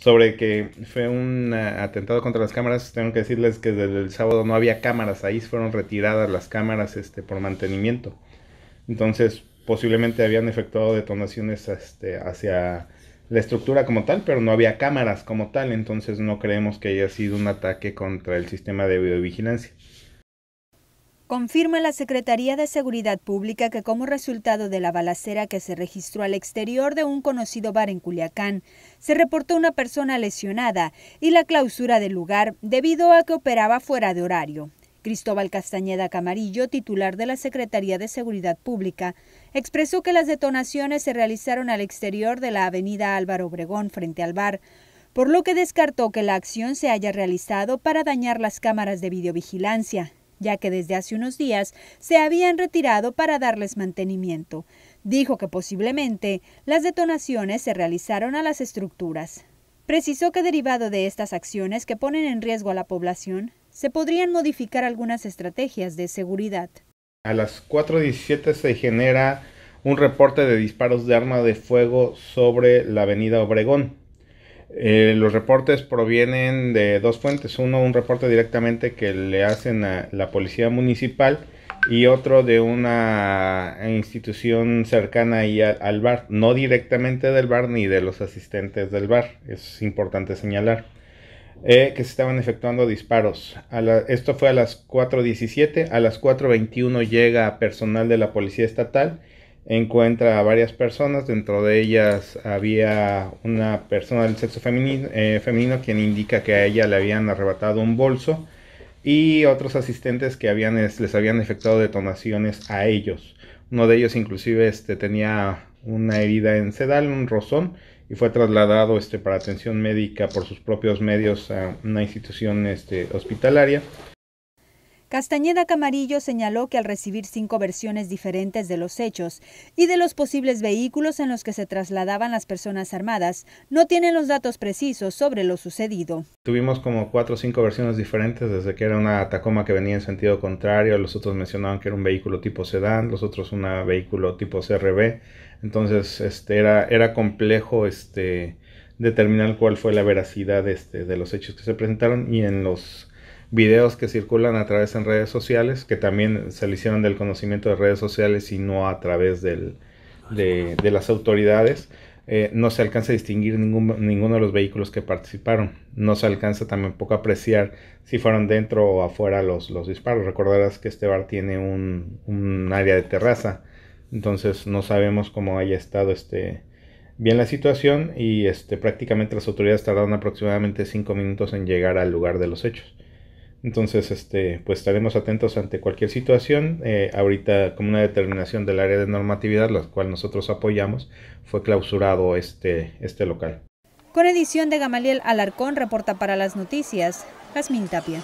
sobre que fue un ah, atentado contra las cámaras. Tengo que decirles que desde el sábado no había cámaras ahí, fueron retiradas las cámaras este, por mantenimiento. Entonces, posiblemente habían efectuado detonaciones este, hacia la estructura como tal, pero no había cámaras como tal, entonces no creemos que haya sido un ataque contra el sistema de videovigilancia confirma la Secretaría de Seguridad Pública que como resultado de la balacera que se registró al exterior de un conocido bar en Culiacán, se reportó una persona lesionada y la clausura del lugar debido a que operaba fuera de horario. Cristóbal Castañeda Camarillo, titular de la Secretaría de Seguridad Pública, expresó que las detonaciones se realizaron al exterior de la avenida Álvaro Obregón frente al bar, por lo que descartó que la acción se haya realizado para dañar las cámaras de videovigilancia ya que desde hace unos días se habían retirado para darles mantenimiento. Dijo que posiblemente las detonaciones se realizaron a las estructuras. Precisó que derivado de estas acciones que ponen en riesgo a la población, se podrían modificar algunas estrategias de seguridad. A las 4.17 se genera un reporte de disparos de arma de fuego sobre la avenida Obregón. Eh, los reportes provienen de dos fuentes. Uno, un reporte directamente que le hacen a la policía municipal y otro de una institución cercana al, bar. No directamente del bar ni de los asistentes del bar. Es importante señalar. Eh, que se estaban efectuando disparos. esto fue a las 4.17. A las 4.21 llega personal de la Policía Estatal encuentra a varias personas, dentro de ellas había una persona del sexo eh, femenino, quien indica que a ella le habían arrebatado un bolso y otros asistentes que habían, les habían efectuado detonaciones a ellos. Uno de ellos inclusive este, tenía una herida en sedal, un rozón, y fue trasladado este, para atención médica por sus propios medios a una institución este, hospitalaria. Castañeda Camarillo señaló que al recibir cinco versiones diferentes de los hechos y de los posibles vehículos en los que se trasladaban las personas armadas, no tienen los datos precisos sobre lo sucedido. Tuvimos como cuatro o cinco versiones diferentes, desde que era una Tacoma que venía en sentido contrario, los otros mencionaban que era un vehículo tipo sedán, los otros un vehículo tipo CRB, entonces este, era, era complejo este, determinar cuál fue la veracidad este, de los hechos que se presentaron y en los videos que circulan a través en redes sociales, que también se le hicieron del conocimiento de redes sociales y no a través de, las autoridades. Eh, no se alcanza a distinguir ningún, ninguno de los vehículos que participaron. No se alcanza tampoco a apreciar si fueron dentro o afuera los, los disparos. Recordarás que este bar tiene un, área de terraza. Entonces no sabemos cómo haya estado este, bien la situación y este, prácticamente las autoridades tardaron aproximadamente 5 minutos en llegar al lugar de los hechos. Entonces, este, pues estaremos atentos ante cualquier situación. Eh, ahorita, como una determinación del área de normatividad, la cual nosotros apoyamos, fue clausurado este, este local. Con edición de Gamaliel Alarcón, reporta para las noticias, Jazmín Tapia.